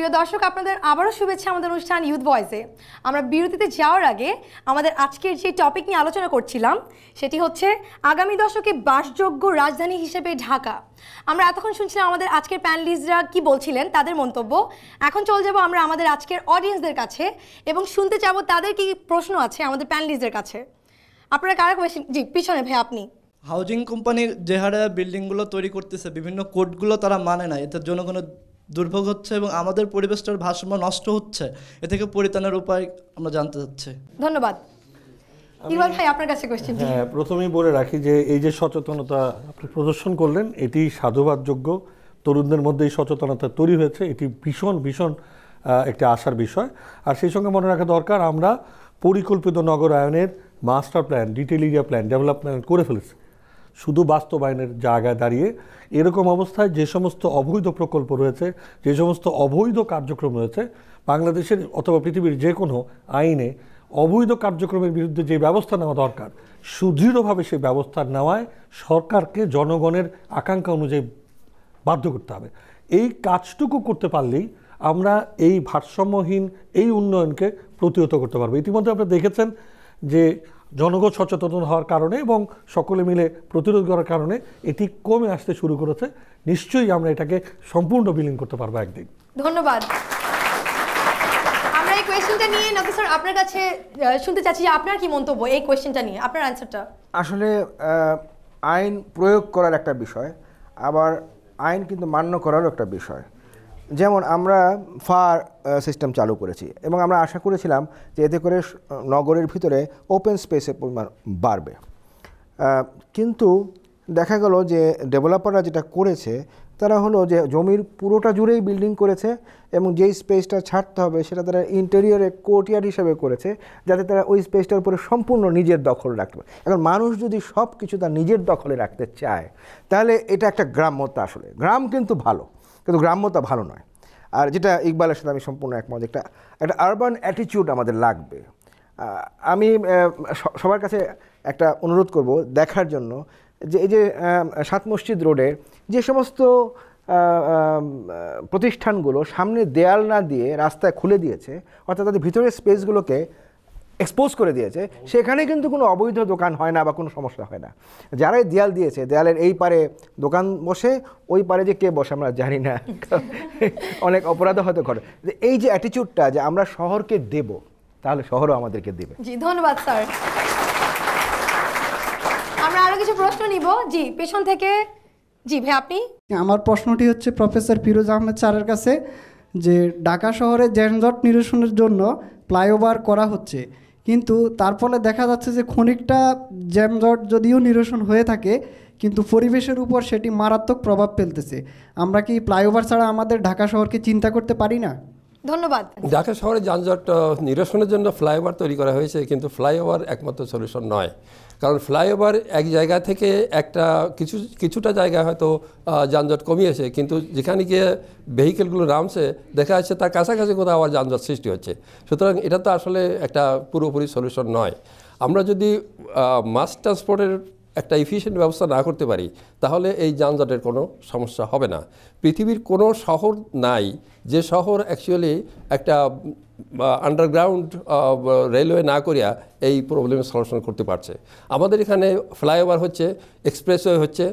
প্রিয় দর্শক আপনাদের আবারও শুভেচ্ছা আমাদের অনুষ্ঠান ইউথ ভয়েসে আমরা বিরতিতে যাওয়ার আগে আমাদের আজকের যে টপিক নিয়ে আলোচনা করছিলাম সেটি হচ্ছে আগামী দশকে বাসযোগ্য রাজধানী হিসেবে ঢাকা আমরা এতক্ষণ শুনছিলাম আমাদের আজকের প্যানেলিস্টরা কি বলছিলেন তাদের মন্তব্য এখন চলে যাব আমরা আমাদের আজকের অডিয়েন্সদের কাছে এবং শুনতে যাব তাদের কি প্রশ্ন আছে আমাদের প্যানেলিস্টদের কাছে আপনারা কারা কোয়েশন জি পিছনে ভাই আপনি হাউজিং কোম্পানির যে হারে বিল্ডিংগুলো তৈরি করতেছে বিভিন্ন কোডগুলো তারা মানে না এতে জনগণের দুর্ভোগ হচ্ছে এবং আমাদের পরিবেশটার ভারসাম্য নষ্ট হচ্ছে এ থেকে পরিত্রাণের উপায় আমরা জানতে চাচ্ছি ধন্যবাদ হ্যাঁ প্রথমেই বলে রাখি যে এই যে সচেতনতা আপনি প্রদর্শন করলেন এটি সাধুবাদযোগ্য তরুণদের মধ্যে এই সচেতনতা তৈরি হয়েছে এটি ভীষণ ভীষণ একটি আশার বিষয় আর সেই সঙ্গে মনে রাখা দরকার আমরা পরিকল্পিত নগরায়নের master plan detail area plan development করে ফেলেছি শুধু বাস্তবায়নের জায়গায় দাঁড়িয়ে এরকম অবস্থায় যে সমস্ত অবৈধ প্রকল্প রয়েছে যে সমস্ত অবৈধ কার্যক্রম রয়েছে বাংলাদেশের অথবা পৃথিবীর যে কোনো আইনে অবৈধ কার্যক্রমের বিরুদ্ধে যে ব্যবস্থা নেওয়া দরকার সুদৃঢ়ভাবে সেই ব্যবস্থা নেওয়ায় সরকারকে জনগণের আকাঙ্ক্ষা অনুযায়ী বাধ্য করতে হবে এই কাজটুকু করতে পারলেই আমরা এই ভারসাম্যহীন এই উন্নয়নকে প্রতিহত করতে পারবো ইতিমধ্যে আপনি দেখেছেন যে জনগণ সচেতন হওয়ার কারণে এবং সকলে মিলে প্রতিরোধ করার কারণে এটি কমে আসতে শুরু করেছে নিশ্চয়ই আমরা এটাকে সম্পূর্ণ বিলীন করতে পারবো একদিন ধন্যবাদ আমরা এই কোয়েশ্চেনটা নিয়ে নবী স্যার আপনার কাছে শুনতে চাচ্ছি যে আপনার কি মন্তব্য এই কোয়েশ্চেনটা নিয়ে আপনার অ্যানসারটা আসলে আইন প্রয়োগ করার একটা বিষয় আবার আইন কিন্তু মান্য করারও একটা বিষয় যেমন আমরা ফার সিস্টেম চালু করেছি এবং আমরা আশা করেছিলাম যে এতে করে নগরের ভিতরে ওপেন স্পেসের পরিমাণ বাড়বে কিন্তু দেখা গেল যে ডেভেলপাররা যেটা করেছে তারা হলো যে জমির পুরোটা জুড়েই বিল্ডিং করেছে এবং যেই স্পেসটা ছাড়তে হবে সেটা তারা ইন্টেরিয়রে কোর্টিয়ার হিসেবে করেছে যাতে তারা ওই স্পেসটার উপরে সম্পূর্ণ নিজের দখল রাখতে পারে এখন মানুষ যদি সব কিছু তার নিজের দখলে রাখতে চায় তাহলে এটা একটা গ্রাম্যতা আসলে গ্রাম কিন্তু ভালো কিন্তু গ্রাম্যতা ভালো নয় আর যেটা ইকবালের সাথে আমি সম্পূর্ণ একমত একটা একটা আরবান অ্যাটিটিউড আমাদের লাগবে আমি সবার কাছে একটা অনুরোধ করব দেখার জন্য যে এই যে সাত মসজিদ রোডের যে সমস্ত প্রতিষ্ঠানগুলো সামনে দেয়াল না দিয়ে রাস্তায় খুলে দিয়েছে অর্থাৎ তাদের ভিতরের স্পেসগুলোকে এক্সপোজ করে দিয়েছে সেখানে কিন্তু কোনো অবৈধ দোকান হয় না বা কোনো সমস্যা হয় না যারাই দেয়াল দিয়েছে দেয়ালের এই পারে দোকান বসে ওই পারে যে কে বসে আমরা জানি না অনেক অপরাধ হয়তো ঘটে যে এই যে অ্যাটিচিউডটা যে আমরা শহরকে দেব তাহলে শহরও আমাদেরকে দেবে জি ধন্যবাদ স্যার আমরা আরো কিছু প্রশ্ন নিব জি পেছন থেকে জি ভাই আপনি আমার প্রশ্নটি হচ্ছে প্রফেসর ফিরোজ আহমেদ স্যারের কাছে যে ঢাকা শহরে যানজট নিরসনের জন্য ফ্লাইওভার করা হচ্ছে কিন্তু তার ফলে দেখা যাচ্ছে যে ক্ষণিকটা জ্যামজট যদিও নিরসন হয়ে থাকে কিন্তু পরিবেশের উপর সেটি মারাত্মক প্রভাব ফেলতেছে আমরা কি ফ্লাইওভার ছাড়া আমাদের ঢাকা শহরকে চিন্তা করতে পারি না ধন্যবাদ ঢাকা শহরে যানজট নিরসনের জন্য ফ্লাইওভার তৈরি করা হয়েছে কিন্তু ফ্লাইওভার একমাত্র সলিউশন নয় কারণ ফ্লাইওভার এক জায়গা থেকে একটা কিছু কিছুটা জায়গায় হয়তো যানজট কমিয়েছে কিন্তু যেখানে গিয়ে ভেহিকেলগুলো নামছে দেখা যাচ্ছে তার কাছাকাছি কোথাও আবার যানজট সৃষ্টি হচ্ছে সুতরাং এটা তো আসলে একটা পুরোপুরি সলিউশন নয় আমরা যদি মাস ট্রান্সপোর্টের একটা ইফিসিয়েন্ট ব্যবস্থা না করতে পারি তাহলে এই যানজটের কোনো সমস্যা হবে না পৃথিবীর কোনো শহর নাই যে শহর অ্যাকচুয়ালি একটা আন্ডারগ্রাউন্ড রেলওয়ে না করিয়া এই প্রবলেমের সলিউশন করতে পারছে আমাদের এখানে ফ্লাইওভার হচ্ছে এক্সপ্রেসওয়ে হচ্ছে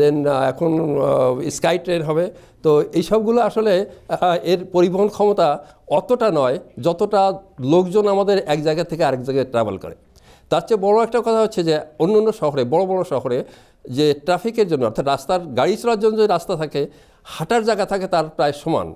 দেন এখন স্কাই ট্রেন হবে তো এই সবগুলো আসলে এর পরিবহন ক্ষমতা অতটা নয় যতটা লোকজন আমাদের এক জায়গা থেকে আরেক জায়গায় ট্রাভেল করে তার চেয়ে বড়ো একটা কথা হচ্ছে যে অন্য অন্য শহরে বড় বড় শহরে যে ট্রাফিকের জন্য অর্থাৎ রাস্তার গাড়ি চলার জন্য যে রাস্তা থাকে হাঁটার জায়গা থাকে তার প্রায় সমান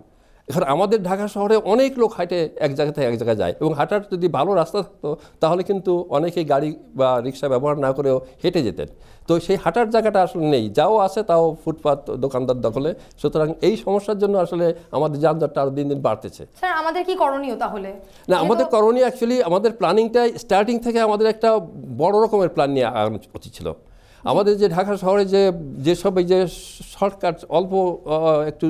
এখন আমাদের ঢাকা শহরে অনেক লোক হাঁটে এক জায়গা থেকে এক জায়গায় যায় এবং হাঁটার যদি ভালো রাস্তা থাকতো তাহলে কিন্তু অনেকেই গাড়ি বা রিক্সা ব্যবহার না করেও হেঁটে যেতেন তো সেই হাঁটার জায়গাটা আসলে নেই যাও আছে তাও ফুটপাত দোকানদার দখলে সুতরাং এই সমস্যার জন্য আসলে আমাদের যানজটটা আরও দিন দিন বাড়তেছে স্যার আমাদের কি করণীয় তাহলে না আমাদের করণীয় অ্যাকচুয়ালি আমাদের প্ল্যানিংটাই স্টার্টিং থেকে আমাদের একটা বড় রকমের প্ল্যান নিয়ে আগানো উচিত ছিল আমাদের যে ঢাকা শহরে যে যেসব এই যে শর্টকাট অল্প একটু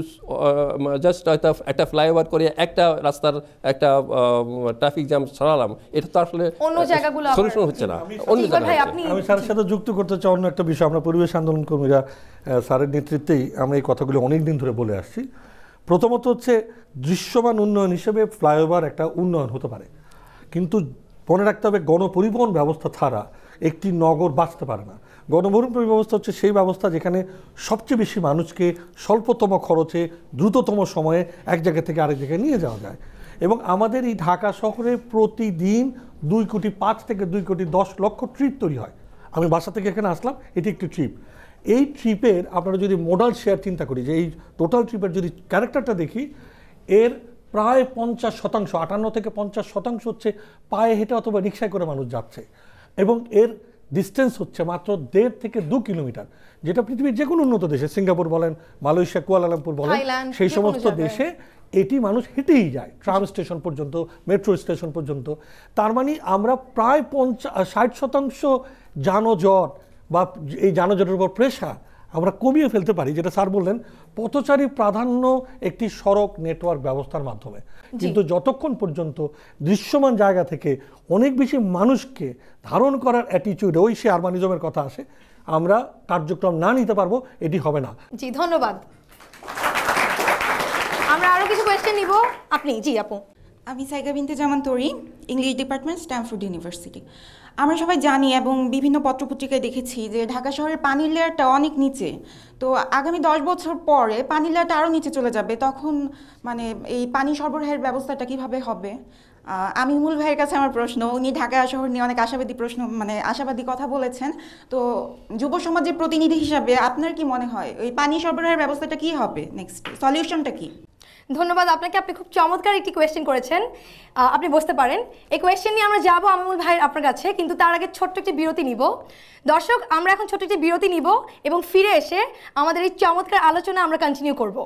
জাস্ট হয়তো একটা ফ্লাইওভার করে একটা রাস্তার একটা ট্রাফিক জ্যাম সরালাম এটা তো আসলে অন্য জায়গাগুলো সলিউশন হচ্ছে না অন্য জায়গায় আমি স্যারের সাথে যুক্ত করতে চাই অন্য একটা বিষয় আমরা পরিবেশ আন্দোলন কর্মীরা স্যারের নেতৃত্বেই আমরা এই কথাগুলো অনেক দিন ধরে বলে আসছি প্রথমত হচ্ছে দৃশ্যমান উন্নয়ন হিসেবে ফ্লাইওভার একটা উন্নয়ন হতে পারে কিন্তু মনে রাখতে হবে গণপরিবহন ব্যবস্থা ছাড়া একটি নগর বাঁচতে পারে না গণপরিবহন ব্যবস্থা হচ্ছে সেই ব্যবস্থা যেখানে সবচেয়ে বেশি মানুষকে স্বল্পতম খরচে দ্রুততম সময়ে এক জায়গা থেকে আরেক জায়গায় নিয়ে যাওয়া যায় এবং আমাদের এই ঢাকা শহরে প্রতিদিন দুই কোটি পাঁচ থেকে দুই কোটি দশ লক্ষ ট্রিপ তৈরি হয় আমি বাসা থেকে এখানে আসলাম এটি একটি ট্রিপ এই ট্রিপের আপনারা যদি মোডাল শেয়ার চিন্তা করি যে এই টোটাল ট্রিপের যদি ক্যারেক্টারটা দেখি এর প্রায় পঞ্চাশ শতাংশ আটান্ন থেকে পঞ্চাশ শতাংশ হচ্ছে পায়ে হেঁটে অথবা রিক্সায় করে মানুষ যাচ্ছে এবং এর ডিস্টেন্স হচ্ছে মাত্র দেড় থেকে দু কিলোমিটার যেটা পৃথিবীর যে কোনো উন্নত দেশে সিঙ্গাপুর বলেন মালয়েশিয়া কুয়ালালামপুর বলেন সেই সমস্ত দেশে এটি মানুষ হেঁটেই যায় ট্রাম স্টেশন পর্যন্ত মেট্রো স্টেশন পর্যন্ত তার মানে আমরা প্রায় পঞ্চাশ ষাট শতাংশ যানজট বা এই যানজটের উপর প্রেশার আমরা কমিয়ে ফেলতে পারি যেটা স্যার বললেন পথচারী প্রাধান্য একটি সড়ক নেটওয়ার্ক ব্যবস্থার মাধ্যমে কিন্তু যতক্ষণ পর্যন্ত দৃশ্যমান জায়গা থেকে অনেক বেশি মানুষকে ধারণ করার অ্যাটিচিউড ওই সে আরবানিজমের কথা আসে আমরা কার্যক্রম না নিতে পারবো এটি হবে না জি ধন্যবাদ আমরা আরো কিছু কোয়েশ্চেন নিব আপনি জি আপু আমি সাইগা বিনতে জামান তরি ইংলিশ ডিপার্টমেন্ট স্ট্যামফোর্ড ইউনিভার্সিটি আমরা সবাই জানি এবং বিভিন্ন পত্রপত্রিকায় দেখেছি যে ঢাকা শহরের পানির লেয়ারটা অনেক নিচে তো আগামী দশ বছর পরে পানির লেয়ারটা আরও নিচে চলে যাবে তখন মানে এই পানি সরবরাহের ব্যবস্থাটা কিভাবে হবে আমি মূল ভাইয়ের কাছে আমার প্রশ্ন উনি ঢাকা শহর নিয়ে অনেক আশাবাদী প্রশ্ন মানে আশাবাদী কথা বলেছেন তো যুব সমাজের প্রতিনিধি হিসাবে আপনার কি মনে হয় ওই পানি সরবরাহের ব্যবস্থাটা কি হবে নেক্সট সলিউশনটা কি ধন্যবাদ আপনাকে আপনি খুব চমৎকার একটি কোয়েশ্চেন করেছেন আপনি বসতে পারেন এই কোয়েশ্চেন নিয়ে আমরা যাবো আমুল ভাই আপনার কাছে কিন্তু তার আগে ছোট্ট একটি বিরতি নিব দর্শক আমরা এখন ছোট্ট একটি বিরতি নিব এবং ফিরে এসে আমাদের এই চমৎকার আলোচনা আমরা কন্টিনিউ করবো